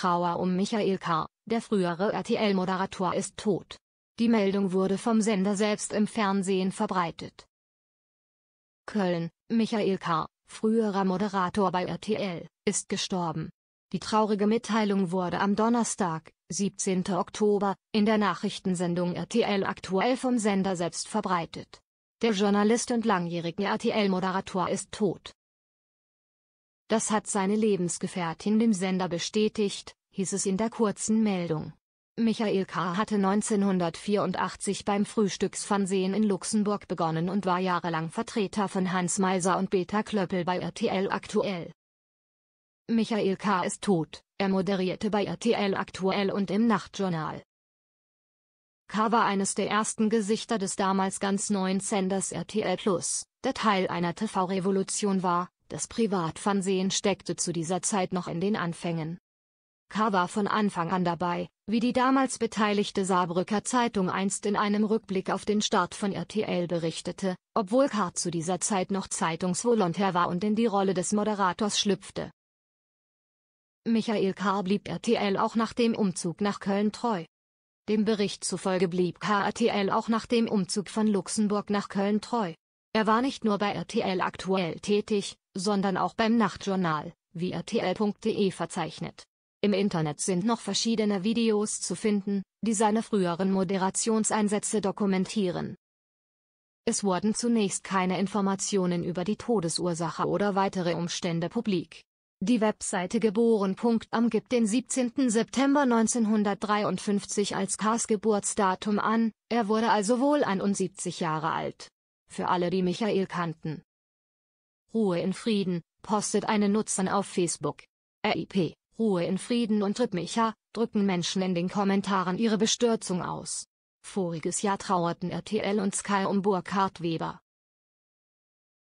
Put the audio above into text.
Trauer um Michael K., der frühere RTL-Moderator ist tot. Die Meldung wurde vom Sender selbst im Fernsehen verbreitet. Köln, Michael K., früherer Moderator bei RTL, ist gestorben. Die traurige Mitteilung wurde am Donnerstag, 17. Oktober, in der Nachrichtensendung RTL aktuell vom Sender selbst verbreitet. Der Journalist und langjährige RTL-Moderator ist tot. Das hat seine Lebensgefährtin dem Sender bestätigt, hieß es in der kurzen Meldung. Michael K. hatte 1984 beim Frühstücksfernsehen in Luxemburg begonnen und war jahrelang Vertreter von Hans Meiser und Beta Klöppel bei RTL aktuell. Michael K. ist tot, er moderierte bei RTL aktuell und im Nachtjournal. K. war eines der ersten Gesichter des damals ganz neuen Senders RTL Plus, der Teil einer TV-Revolution war, das Privatfernsehen steckte zu dieser Zeit noch in den Anfängen. K. war von Anfang an dabei, wie die damals beteiligte Saarbrücker Zeitung einst in einem Rückblick auf den Start von RTL berichtete, obwohl K. zu dieser Zeit noch Zeitungsvolontär war und in die Rolle des Moderators schlüpfte. Michael K. blieb RTL auch nach dem Umzug nach Köln treu. Dem Bericht zufolge blieb K. RTL auch nach dem Umzug von Luxemburg nach Köln treu. Er war nicht nur bei RTL aktuell tätig, sondern auch beim Nachtjournal, wie rtl.de verzeichnet. Im Internet sind noch verschiedene Videos zu finden, die seine früheren Moderationseinsätze dokumentieren. Es wurden zunächst keine Informationen über die Todesursache oder weitere Umstände publik. Die Webseite geboren.am gibt den 17. September 1953 als Kars Geburtsdatum an, er wurde also wohl 71 Jahre alt für alle, die Michael kannten. Ruhe in Frieden, postet einen Nutzern auf Facebook. RIP, Ruhe in Frieden und RIP Micha, drücken Menschen in den Kommentaren ihre Bestürzung aus. Voriges Jahr trauerten RTL und Sky um Burkhard Weber.